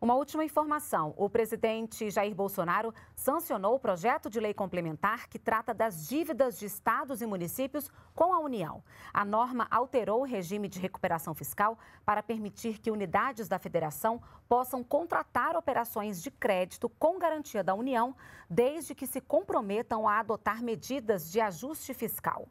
Uma última informação: o presidente Jair Bolsonaro sancionou o projeto de lei complementar que trata das dívidas de estados e municípios com a União. A norma alterou o regime de recuperação fiscal para permitir que unidades da federação possam contratar operações de crédito com garantia da União, desde que se comprometam a adotar medidas de ajuste fiscal.